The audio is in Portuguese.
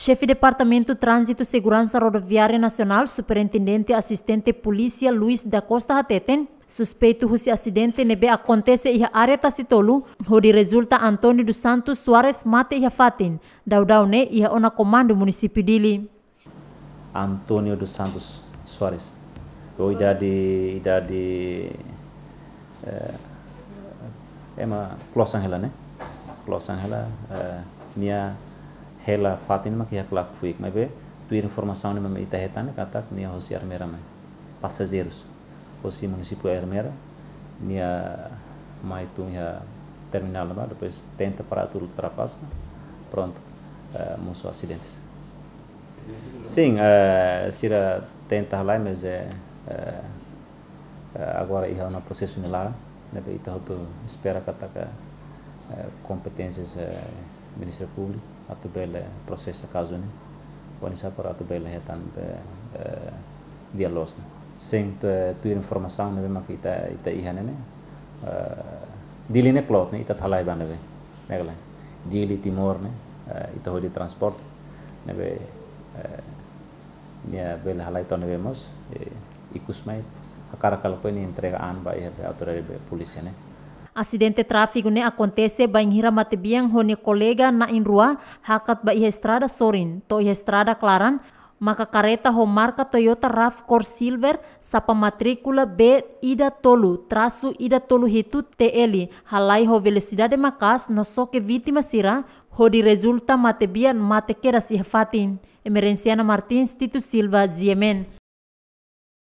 Chefe Departamento Trânsito e Segurança Rodoviária Nacional, Superintendente Assistente Polícia Luiz da Costa Hateten, suspeito husi acidente nebe acontece em área Tacitolo, onde resulta Antônio dos Santos Soares mate ia fatin, daudauné ia ona comando município dili. Antônio dos Santos Soares, eu idade, idade, é, é uma Los Angeles, né? Los Angeles, é, minha Hela fatin que reclamo foi que mas vê tuir informação de mamita retan que ataque nia José Armera mãe passageiros José município Armera nia mai tu nia terminal lá depois tenta para tudo ultrapassa pronto uh, muitos acidentes sim uh, se tenta lá mas é uh, agora ia no processo lá né, então espera que ataque competências uh, Minister Public atu bele eh, processa kazuni wani sapor atu bele hetan be eh, dialosna sing tu eh, information ne mak kita ita ihane ne dili plot ne ita thalai banave negla dili timor ne ita hodi transport ne be ne bele halai to ne mos ikusmai akara ko ni entrega an ba ihe be autoridade Asidente tráfego ne acontece ba inhira mate biang hone kolega na inrua hakat ba iha estrada sorin to iha estrada maka kareta ho marka Toyota RAV4 Silver sapa matrícula B ida tolu trasu ida tolu hitu TL halai ho velocidade makas no ke vítima sira ho di resulta mati bian si keras ihfatin emerenciana Martins Tito Silva Ziemen